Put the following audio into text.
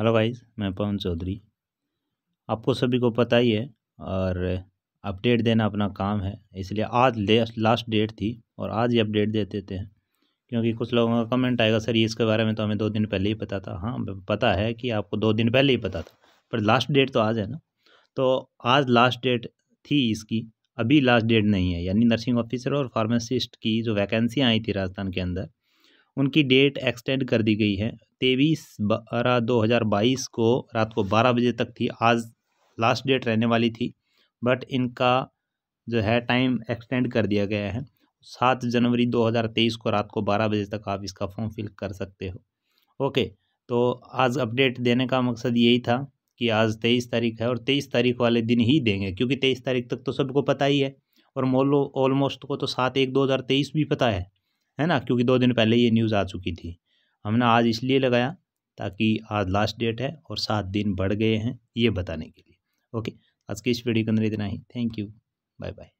hello guys मैं पवन चौधरी आपको सभी को पता ही है और अपडेट देना अपना काम है इसलिए आज लास्ट डेट थी और आज ही अपडेट दे देते हैं क्योंकि कुछ लोगों का कमेंट आएगा सर इसके बारे में तो हमें दो दिन पहले ही पता था हाँ पता है कि आपको दो दिन पहले ही पता था पर लास्ट डेट तो आज है ना तो आज लास्ट डेट थी इसकी अभी लास्ट डेट नहीं है यानी नर्सिंग ऑफिसर और फार्मासिस्ट की जो वैकेंसियाँ आई थी राजस्थान के अंदर उनकी डेट एक्सटेंड कर दी गई है तेईस बारह दो हज़ार बाईस को रात को बारह बजे तक थी आज लास्ट डेट रहने वाली थी बट इनका जो है टाइम एक्सटेंड कर दिया गया है सात जनवरी दो हज़ार तेईस को रात को बारह बजे तक आप इसका फॉर्म फिल कर सकते हो ओके तो आज अपडेट देने का मकसद यही था कि आज तेईस तारीख है और तेईस तारीख वाले दिन ही देंगे क्योंकि तेईस तारीख तक तो सबको पता ही है और मोलो ऑलमोस्ट को तो सात एक दो हज़ार तेईस भी पता है है ना क्योंकि दो दिन पहले ये न्यूज़ आ चुकी थी हमने आज इसलिए लगाया ताकि आज लास्ट डेट है और सात दिन बढ़ गए हैं ये बताने के लिए ओके आज की इस वीडियो के अंदर इतना ही थैंक यू बाय बाय